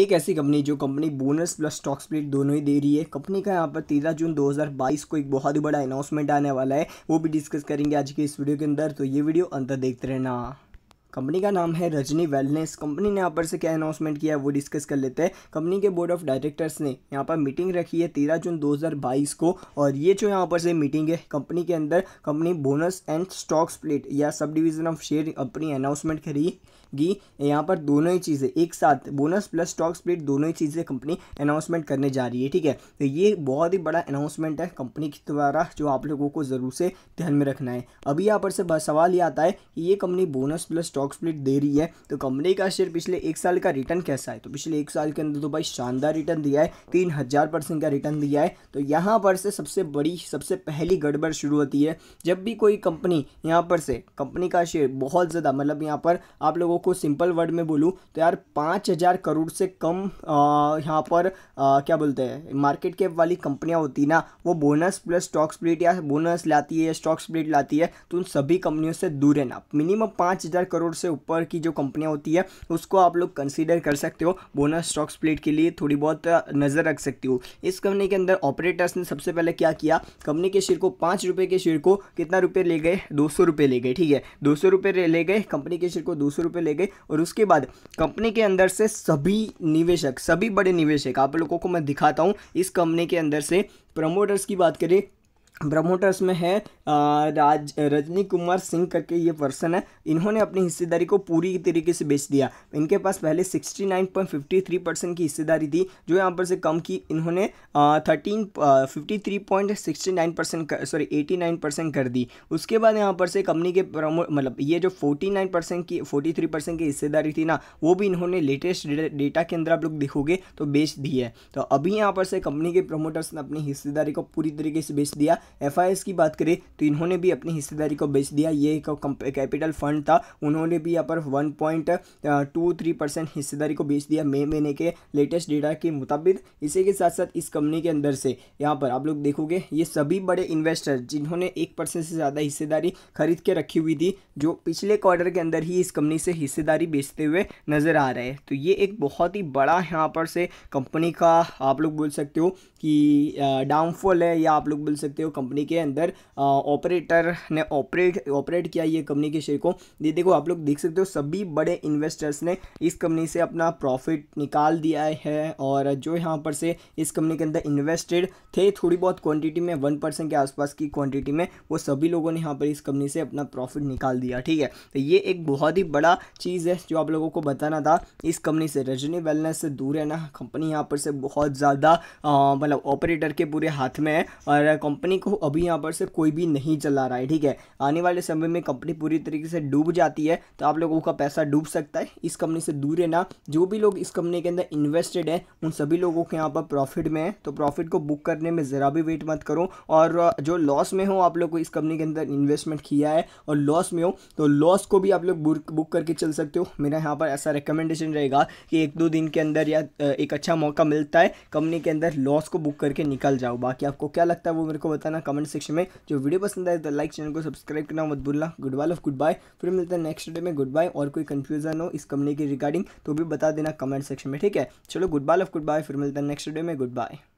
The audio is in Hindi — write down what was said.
एक ऐसी कंपनी जो company bonus plus stock split दोनों ही दे रही है कंपनी का यहाँ पर तेरह जून 2022 को एक बहुत ही बड़ा अनाउंसमेंट आने वाला है वो भी डिस्कस करेंगे आज के इस वीडियो के अंदर तो ये वीडियो अंतर देखते रहना कंपनी का नाम है रजनी वेलनेस कंपनी ने यहाँ पर से क्या अनाउंसमेंट किया है वो डिस्कस कर लेते हैं कंपनी के बोर्ड ऑफ डायरेक्टर्स ने यहाँ पर मीटिंग रखी है 13 जून 2022 को और ये जो यहाँ पर से मीटिंग है कंपनी के अंदर company bonus and stock split या सब डिवीज़न ऑफ शेयर अपनी अनाउंसमेंट करी कि यहाँ पर दोनों ही चीज़ें एक साथ बोनस प्लस स्टॉक स्प्लिट दोनों ही चीज़ें कंपनी अनाउंसमेंट करने जा रही है ठीक है तो ये बहुत ही बड़ा अनाउंसमेंट है कंपनी के द्वारा जो आप लोगों को ज़रूर से ध्यान में रखना है अभी यहाँ पर से सवाल ये आता है कि ये company bonus plus stock split दे रही है तो कंपनी का शेयर पिछले एक साल का रिटर्न कैसा है तो पिछले एक साल के अंदर तो भाई शानदार रिटर्न दिया है तीन हज़ार परसेंट का रिटर्न दिया है तो यहाँ पर से सबसे बड़ी सबसे पहली गड़बड़ शुरू होती है जब भी कोई कंपनी यहाँ पर से कंपनी का शेयर बहुत ज़्यादा मतलब यहाँ पर आप लोगों को सिंपल वर्ड में बोलूँ तो यार पाँच हज़ार करोड़ से कम यहाँ पर आ, क्या बोलते हैं मार्केट कैप वाली कंपनियाँ होती ना वो बोनस प्लस स्टॉक स्प्लिट या बोनस लाती है या स्टॉक स्प्लिट लाती है तो उन सभी कंपनियों से दूर ना मिनिमम पाँच हज़ार करोड़ से ऊपर की जो कंपनियाँ होती है उसको आप लोग कंसिडर कर सकते हो बोनस स्टॉक स्प्लिट के लिए थोड़ी बहुत नज़र रख सकती हो इस कंपनी के अंदर ऑपरेटर्स ने सबसे पहले क्या किया कंपनी के शेयर को पाँच रुपये के शेयर को कितना रुपये ले गए दो सौ रुपये ले गए ठीक है दो सौ रुपये ले गए कंपनी के शेयर को दो सौ रुपये ले चले गई और उसके बाद कंपनी के अंदर से सभी निवेशक सभी बड़े निवेशक आप लोगों को मैं दिखाता हूँ इस कंपनी के अंदर से प्रमोटर्स की बात करें प्रमोटर्स में है राज रजनी कुमार सिंह करके ये पर्सन है इन्होंने अपनी हिस्सेदारी को पूरी तरीके से बेच दिया इनके पास पहले 69.53 परसेंट की हिस्सेदारी थी जो यहाँ पर से कम की इन्होंने thirteen fifty three point sixty nine percent sorry eighty nine percent कर दी उसके बाद यहाँ पर से कंपनी के प्रमो मतलब ये जो फोर्टी नाइन परसेंट की फोर्टी थ्री परसेंट की हिस्सेदारी थी ना वो भी इन्होंने लेटेस्ट डेटा के अंदर आप लोग देखोगे तो बेच दी है तो अभी यहाँ पर से कंपनी के प्रमोटर्स ने अपनी हिस्सेदारी को पूरी तरीके से बेच दिया एफ की बात करें तो इन्होंने भी अपनी हिस्सेदारी को बेच दिया ये एक कैपिटल फंड था उन्होंने भी यहाँ पर one point two three percent हिस्सेदारी को बेच दिया मई महीने के लेटेस्ट डेटा के मुताबिक इसी के साथ साथ इस कंपनी के अंदर से यहाँ पर आप लोग देखोगे ये सभी बड़े इन्वेस्टर जिन्होंने एक परसेंट से ज़्यादा हिस्सेदारी खरीद के रखी हुई थी जो पिछले क्वार्टर के अंदर ही इस कंपनी से हिस्सेदारी बेचते हुए नज़र आ रहे हैं तो ये एक बहुत ही बड़ा यहाँ पर से कंपनी का आप लोग बोल सकते हो कि डाउनफॉल है या आप लोग बोल सकते हो कंपनी के अंदर ऑपरेटर ने ऑपरेट ऑपरेट किया ये कंपनी के शेयर को ये देखो आप लोग देख सकते हो सभी बड़े इन्वेस्टर्स ने इस कंपनी से अपना प्रॉफिट निकाल दिया है और जो यहाँ पर से इस कंपनी के अंदर इन्वेस्टेड थे थोड़ी बहुत क्वान्टिटी में वन परसेंट के आसपास की क्वान्टिटी में वो सभी लोगों ने यहाँ पर इस कंपनी से अपना प्रॉफिट निकाल दिया ठीक है तो ये एक बहुत ही बड़ा चीज़ है जो आप लोगों को बताना था इस कंपनी से रजनी वेलनेस से दूर है ना कंपनी यहाँ पर से बहुत ज़्यादा मतलब ऑपरेटर के पूरे हाथ में है और कंपनी को अभी यहाँ पर से कोई भी नहीं चला रहा है ठीक है आने वाले समय में कंपनी पूरी तरीके से डूब जाती है तो आप लोगों का पैसा डूब सकता है इस कंपनी से दूर रहना जो भी लोग इस कंपनी के अंदर इन्वेस्टेड है उन सभी लोगों के यहाँ पर प्रॉफिट में है तो प्रॉफिट को बुक करने में ज़रा भी वेट मत करो और जो लॉस में हो आप लोग को इस कंपनी के अंदर इन्वेस्टमेंट किया है और लॉस में हो तो लॉस को भी आप लोग बुक करके चल सकते हो मेरा यहाँ पर ऐसा रिकमेंडेशन रहेगा कि एक दो दिन के अंदर या एक अच्छा मौका मिलता है कंपनी के अंदर लॉस को बुक करके निकल जाओ बाकी आपको क्या लगता है वो मेरे को बताना बताना कमेंट सेक्शन में जो वीडियो पसंद आए तो लाइक चैनल को सब्सक्राइब करना मत भूलना good bye of good bye फिर मिलता है नेक्स्ट डे में गुड बाय और कोई कंफ्यूजन हो इस कंपनी की रिगार्डिंग तो भी बता देना कमेंट सेक्शन में ठीक है चलो good bye of good bye फिर मिलता है नेक्स्ट डे में गुड बाय